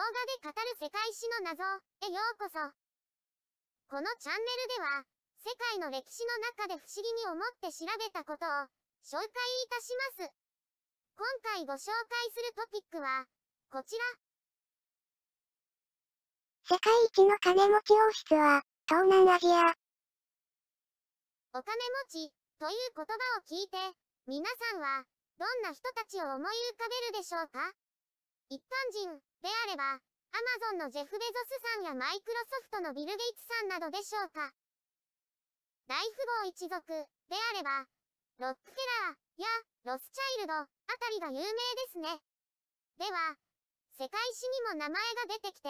動画で語る世界史の謎へようこそ。このチャンネルでは、世界の歴史の中で不思議に思って調べたことを紹介いたします。今回ご紹介するトピックは、こちら。世界一の金持ち王室は、東南アジア。お金持ち、という言葉を聞いて、皆さんは、どんな人たちを思い浮かべるでしょうか一般人、であれば、アマゾンのジェフ・ベゾスさんやマイクロソフトのビル・ゲイツさんなどでしょうか。大富豪一族、であれば、ロックフェラー、や、ロスチャイルド、あたりが有名ですね。では、世界史にも名前が出てきて、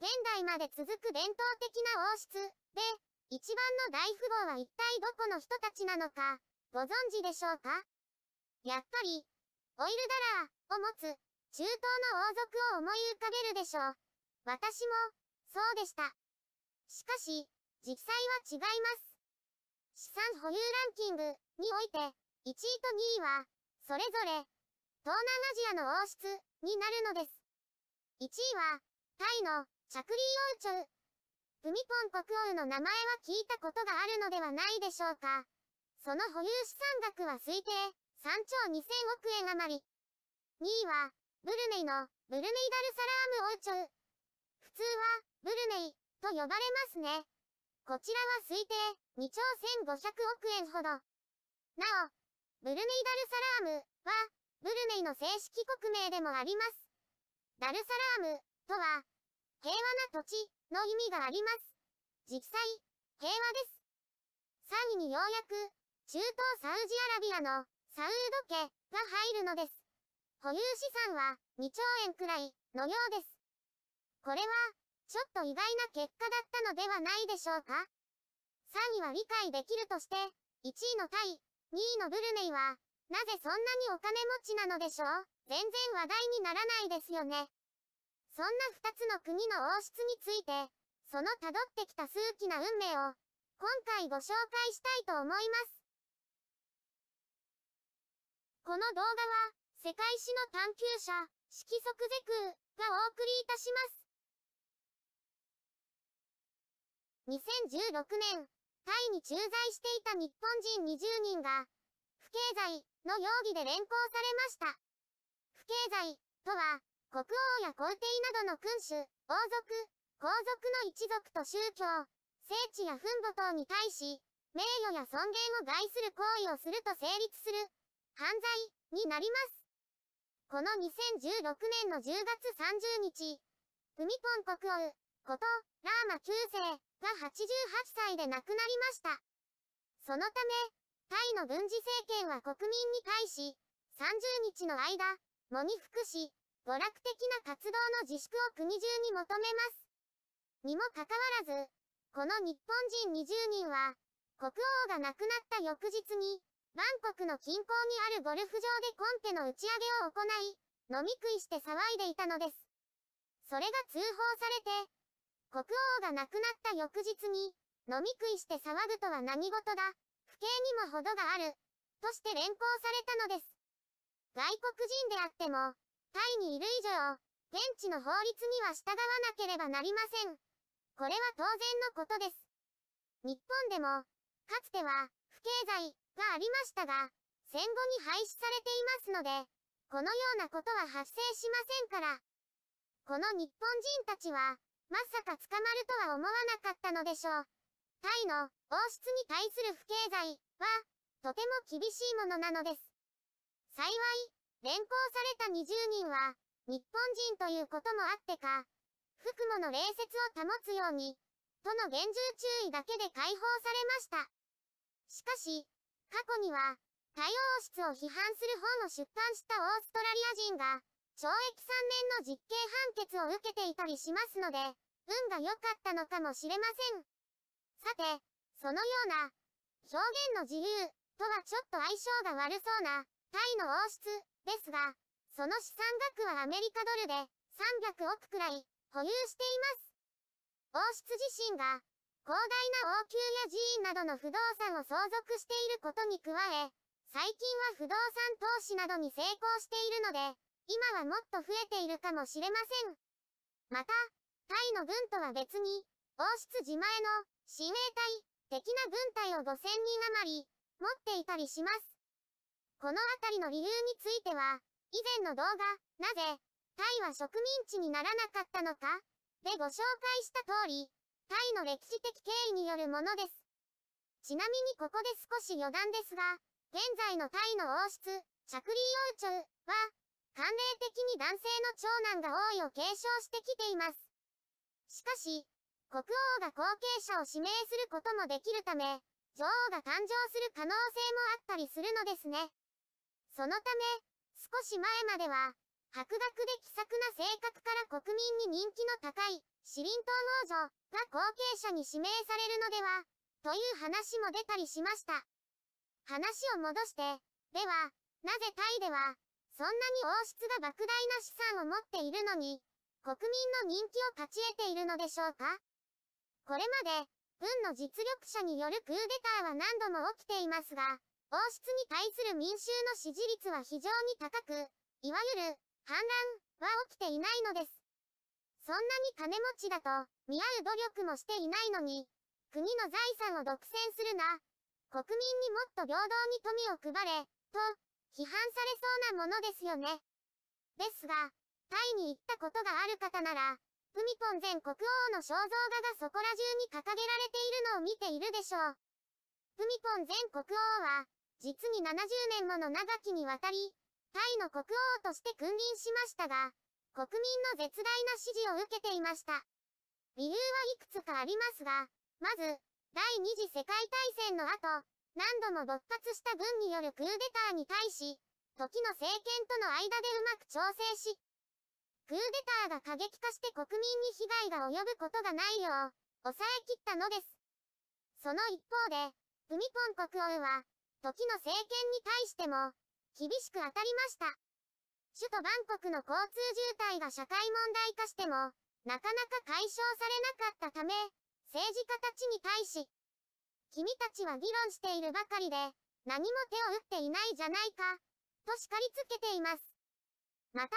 現代まで続く伝統的な王室、で、一番の大富豪は一体どこの人たちなのか、ご存知でしょうかやっぱり、オイルダラーを持つ中東の王族を思い浮かべるでしょう。私も、そうでした。しかし、実際は違います。資産保有ランキングにおいて、1位と2位は、それぞれ、東南アジアの王室になるのです。1位は、タイのチャクリー王朝。プミポン国王の名前は聞いたことがあるのではないでしょうか。その保有資産額は推定、3兆2000億円余り。2位は、ブルネイのブルネイダルサラーム王朝。普通はブルネイと呼ばれますね。こちらは推定2兆1500億円ほど。なお、ブルネイダルサラームはブルネイの正式国名でもあります。ダルサラームとは平和な土地の意味があります。実際、平和です。3位にようやく中東サウジアラビアのサウード家が入るのです。保有資産は2兆円くらいのようです。これは、ちょっと意外な結果だったのではないでしょうか ?3 位は理解できるとして、1位のタイ、2位のブルネイは、なぜそんなにお金持ちなのでしょう全然話題にならないですよね。そんな2つの国の王室について、その辿ってきた数奇な運命を、今回ご紹介したいと思います。この動画は、世界史の探求者、色即是空がお送りいたします。2016年、タイに駐在していた日本人20人が、不敬罪の容疑で連行されました。不敬罪とは、国王や皇帝などの君主、王族、皇族の一族と宗教、聖地や墳墓等に対し、名誉や尊厳を害する行為をすると成立する、犯罪になります。この2016年の10月30日、プミポン国王、こと、ラーマ9世が88歳で亡くなりました。そのため、タイの軍事政権は国民に対し、30日の間、喪に服し、娯楽的な活動の自粛を国中に求めます。にもかかわらず、この日本人20人は、国王が亡くなった翌日に、バンコクの近郊にあるゴルフ場でコンペの打ち上げを行い、飲み食いして騒いでいたのです。それが通報されて、国王が亡くなった翌日に、飲み食いして騒ぐとは何事だ、不敬にも程がある、として連行されたのです。外国人であっても、タイにいる以上、現地の法律には従わなければなりません。これは当然のことです。日本でも、かつては、不敬罪、がありましたが、戦後に廃止されていますので、このようなことは発生しませんから。この日本人たちは、まさか捕まるとは思わなかったのでしょう。タイの王室に対する不敬罪は、とても厳しいものなのです。幸い、連行された20人は、日本人ということもあってか、福もの礼節を保つように、との厳重注意だけで解放されました。しかし、過去には、海洋王室を批判する本を出版したオーストラリア人が、懲役3年の実刑判決を受けていたりしますので、運が良かったのかもしれません。さて、そのような、表現の自由、とはちょっと相性が悪そうな、タイの王室、ですが、その資産額はアメリカドルで、300億くらい、保有しています。王室自身が、広大な王宮や寺院などの不動産を相続していることに加え、最近は不動産投資などに成功しているので、今はもっと増えているかもしれません。また、タイの軍とは別に、王室自前の、親衛隊、的な軍隊を5000人余り、持っていたりします。このあたりの理由については、以前の動画、なぜ、タイは植民地にならなかったのか、でご紹介した通り、タイの歴史的経緯によるものです。ちなみにここで少し余談ですが、現在のタイの王室、チャクリー王朝は、慣例的に男性の長男が王位を継承してきています。しかし、国王が後継者を指名することもできるため、女王が誕生する可能性もあったりするのですね。そのため、少し前までは、博学で気さくな性格から国民に人気の高い、シリン王女が後継者に指名されるのでは、という話も出たりしました。話を戻して、では、なぜタイでは、そんなに王室が莫大な資産を持っているのに、国民の人気を勝ち得ているのでしょうかこれまで、軍の実力者によるクーデターは何度も起きていますが、王室に対する民衆の支持率は非常に高く、いわゆる、反乱は起きていないのです。そんなに金持ちだと、見合う努力もしていないのに、国の財産を独占するな。国民にもっと平等に富を配れ、と、批判されそうなものですよね。ですが、タイに行ったことがある方なら、プミポン前国王の肖像画がそこら中に掲げられているのを見ているでしょう。プミポン前国王は、実に70年もの長きにわたり、タイの国王として君臨しましたが、国民の絶大な支持を受けていました。理由はいくつかありますが、まず、第二次世界大戦の後、何度も勃発した軍によるクーデターに対し、時の政権との間でうまく調整し、クーデターが過激化して国民に被害が及ぶことがないよう、抑えきったのです。その一方で、プミポン国王は、時の政権に対しても、厳しく当たりました。首都バンコクの交通渋滞が社会問題化しても、なかなか解消されなかったため、政治家たちに対し、君たちは議論しているばかりで、何も手を打っていないじゃないか、と叱りつけています。また、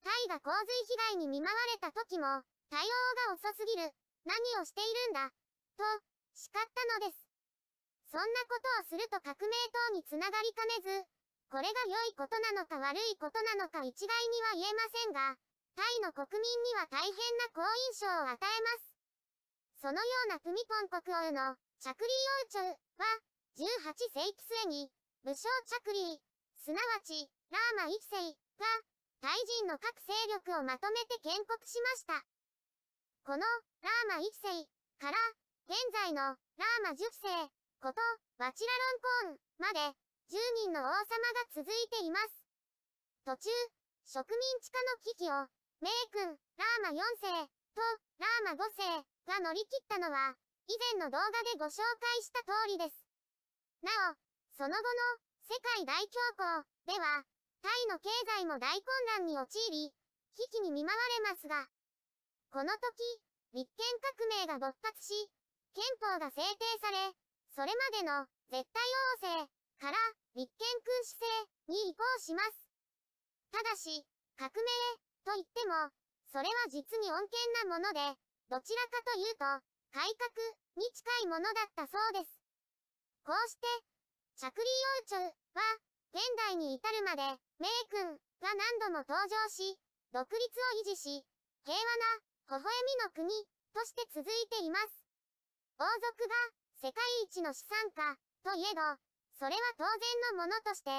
タイが洪水被害に見舞われた時も、対応が遅すぎる、何をしているんだ、と、叱ったのです。そんなことをすると革命等につながりかねず、これが良いことなのか悪いことなのか一概には言えませんが、タイの国民には大変な好印象を与えます。そのようなプミポン国王の着ー王朝は、18世紀末に、武将着ー、すなわち、ラーマ一世が、タイ人の各勢力をまとめて建国しました。この、ラーマ一世から、現在の、ラーマ10世、こと、ワチラロンコーン、まで、人の王様が続いています。途中、植民地化の危機を、名君、ラーマ4世、と、ラーマ5世が乗り切ったのは、以前の動画でご紹介した通りです。なお、その後の、世界大恐慌では、タイの経済も大混乱に陥り、危機に見舞われますが、この時、立憲革命が勃発し、憲法が制定され、それまでの絶対王政から立憲君主制に移行します。ただし、革命と言っても、それは実に穏健なもので、どちらかというと、改革に近いものだったそうです。こうして、着陸王朝は、現代に至るまで、名君が何度も登場し、独立を維持し、平和な、微笑みの国、として続いています。王族が、世界一の資産家、といえど、それは当然のものとして、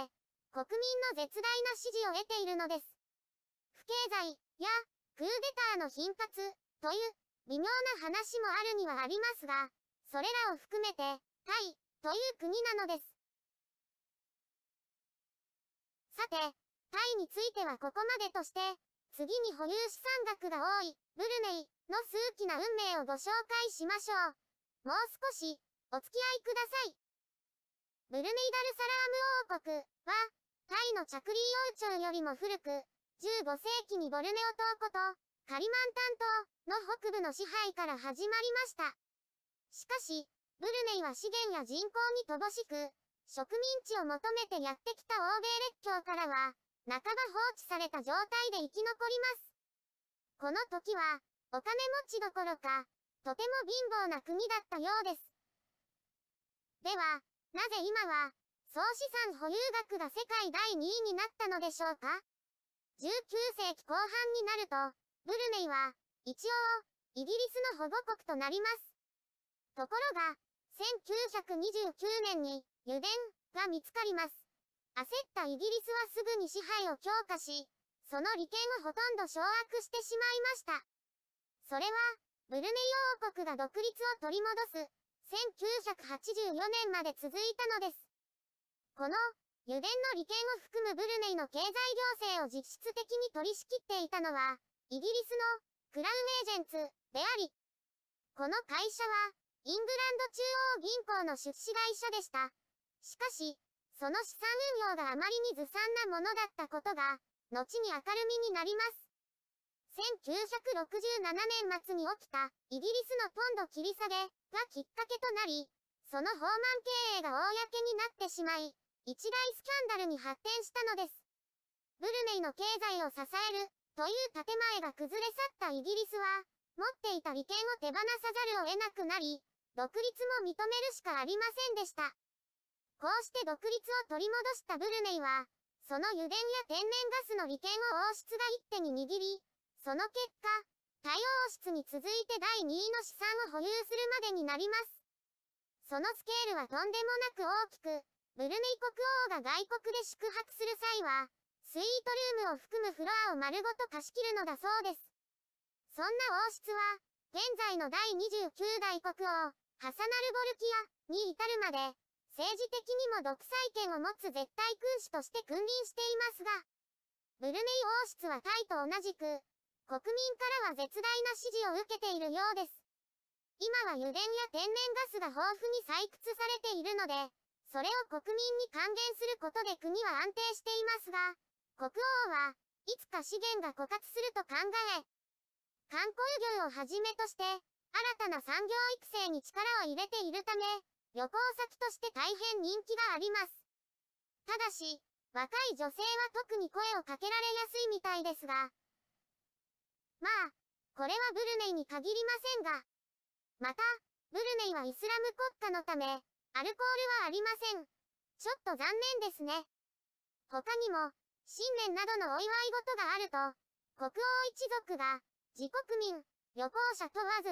国民の絶大な支持を得ているのです。不経済やクーデターの頻発という微妙な話もあるにはありますが、それらを含めてタイという国なのです。さて、タイについてはここまでとして、次に保有資産額が多いブルネイの数奇な運命をご紹介しましょう。もう少しお付き合いください。ブルネイダルサラーム王国は、タイのチャクリー王朝よりも古く、15世紀にボルネオ島こと、カリマンタン島の北部の支配から始まりました。しかし、ブルネイは資源や人口に乏しく、植民地を求めてやってきた欧米列強からは、半ば放置された状態で生き残ります。この時は、お金持ちどころか、とても貧乏な国だったようです。では、なぜ今は、総資産保有額が世界第2位になったのでしょうか ?19 世紀後半になると、ブルネイは、一応、イギリスの保護国となります。ところが、1929年に、油田が見つかります。焦ったイギリスはすぐに支配を強化し、その利権をほとんど掌握してしまいました。それは、ブルネイ王国が独立を取り戻す、1984年まで続いたのです。この、油田の利権を含むブルネイの経済行政を実質的に取り仕切っていたのは、イギリスのクラウンエージェンツであり、この会社は、イングランド中央銀行の出資会社でした。しかし、その資産運用があまりにずさんなものだったことが、後に明るみになります。1967年末に起きたイギリスのポンド切り下げがきっかけとなり、その放満経営が公になってしまい、一大スキャンダルに発展したのです。ブルネイの経済を支えるという建前が崩れ去ったイギリスは、持っていた利権を手放さざるを得なくなり、独立も認めるしかありませんでした。こうして独立を取り戻したブルネイは、その油田や天然ガスの利権を王室が一手に握り、その結果、対応室に続いて第2位の資産を保有するまでになります。そのスケールはとんでもなく大きく、ブルメイ国王が外国で宿泊する際は、スイートルームを含むフロアを丸ごと貸し切るのだそうです。そんな王室は、現在の第29代国王、ハサナル・ボルキアに至るまで、政治的にも独裁権を持つ絶対君主として君臨していますが、ブルメイ王室はタイと同じく、国民からは絶大な支持を受けているようです。今は油田や天然ガスが豊富に採掘されているので、それを国民に還元することで国は安定していますが、国王はいつか資源が枯渇すると考え、観光業をはじめとして、新たな産業育成に力を入れているため、旅行先として大変人気があります。ただし、若い女性は特に声をかけられやすいみたいですが、まあ、これはブルネイに限りませんが。また、ブルネイはイスラム国家のため、アルコールはありません。ちょっと残念ですね。他にも、新年などのお祝い事があると、国王一族が、自国民、旅行者問わず王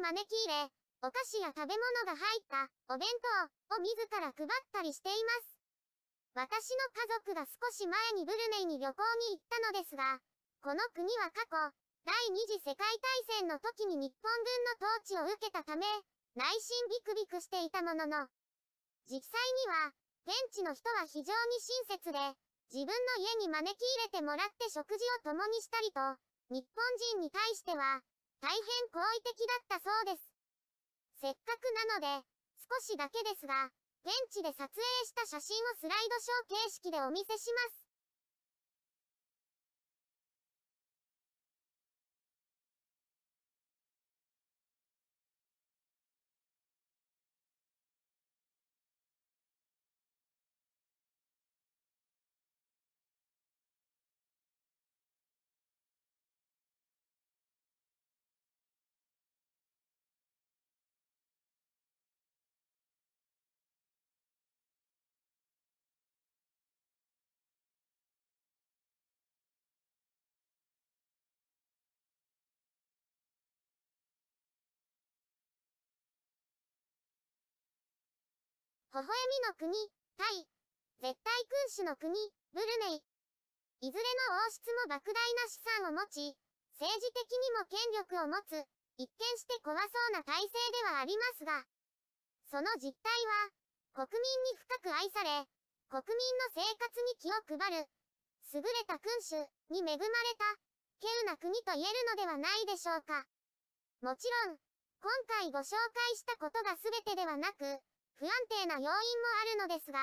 宮に招き入れ、お菓子や食べ物が入ったお弁当を自ら配ったりしています。私の家族が少し前にブルネイに旅行に行ったのですが、この国は過去、第二次世界大戦の時に日本軍の統治を受けたため、内心ビクビクしていたものの、実際には、現地の人は非常に親切で、自分の家に招き入れてもらって食事を共にしたりと、日本人に対しては、大変好意的だったそうです。せっかくなので、少しだけですが、現地で撮影した写真をスライドショー形式でお見せします。微笑みの国、タイ、絶対君主の国、ブルネイ。いずれの王室も莫大な資産を持ち、政治的にも権力を持つ、一見して怖そうな体制ではありますが、その実態は、国民に深く愛され、国民の生活に気を配る、優れた君主に恵まれた、稀有な国と言えるのではないでしょうか。もちろん、今回ご紹介したことが全てではなく、不安定な要因もあるのですが、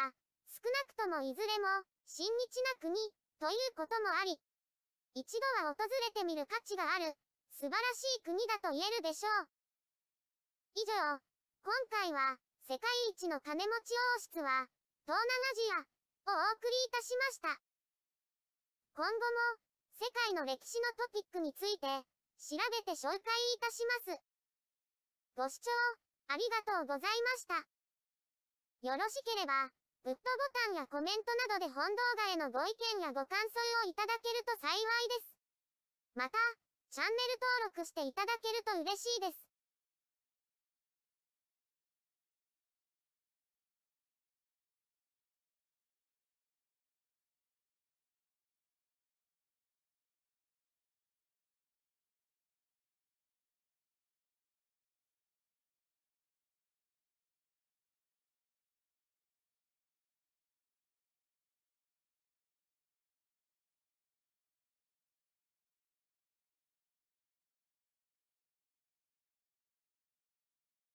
少なくともいずれも、親日な国、ということもあり、一度は訪れてみる価値がある、素晴らしい国だと言えるでしょう。以上、今回は、世界一の金持ち王室は、東南アジア、をお送りいたしました。今後も、世界の歴史のトピックについて、調べて紹介いたします。ご視聴、ありがとうございました。よろしければ、グッドボタンやコメントなどで本動画へのご意見やご感想をいただけると幸いです。また、チャンネル登録していただけると嬉しいです。